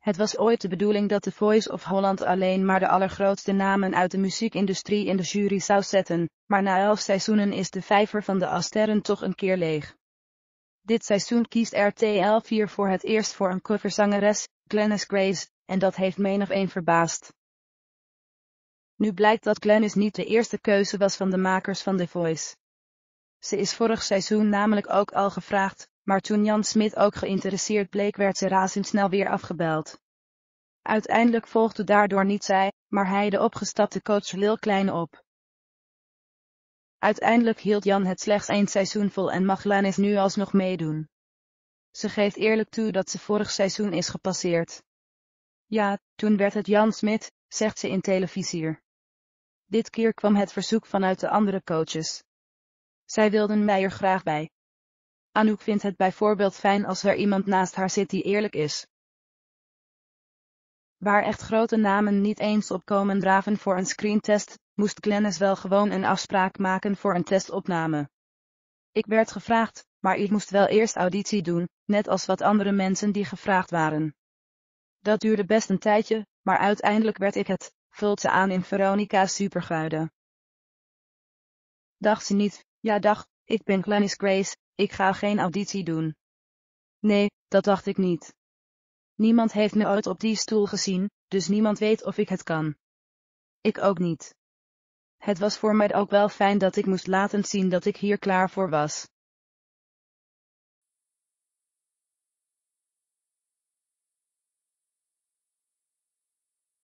Het was ooit de bedoeling dat The Voice of Holland alleen maar de allergrootste namen uit de muziekindustrie in de jury zou zetten, maar na elf seizoenen is de vijver van de Asterren toch een keer leeg. Dit seizoen kiest RTL 4 voor het eerst voor een coverzangeres, Glennis Grace, en dat heeft menig een verbaasd. Nu blijkt dat Glennis niet de eerste keuze was van de makers van The Voice. Ze is vorig seizoen namelijk ook al gevraagd, maar toen Jan Smit ook geïnteresseerd bleek werd ze razendsnel weer afgebeld. Uiteindelijk volgde daardoor niet zij, maar hij de opgestapte coach Lil Klein op. Uiteindelijk hield Jan het slechts één seizoen vol en mag Lanis nu alsnog meedoen. Ze geeft eerlijk toe dat ze vorig seizoen is gepasseerd. Ja, toen werd het Jan Smit, zegt ze in televisier. Dit keer kwam het verzoek vanuit de andere coaches. Zij wilden mij er graag bij. Anouk vindt het bijvoorbeeld fijn als er iemand naast haar zit die eerlijk is. Waar echt grote namen niet eens op komen draven voor een screentest, moest Glennis wel gewoon een afspraak maken voor een testopname. Ik werd gevraagd, maar ik moest wel eerst auditie doen, net als wat andere mensen die gevraagd waren. Dat duurde best een tijdje, maar uiteindelijk werd ik het, vult ze aan in Veronica's superguide. Dacht ze niet, ja dag, ik ben Glennis Grace, ik ga geen auditie doen. Nee, dat dacht ik niet. Niemand heeft me ooit op die stoel gezien, dus niemand weet of ik het kan. Ik ook niet. Het was voor mij ook wel fijn dat ik moest laten zien dat ik hier klaar voor was.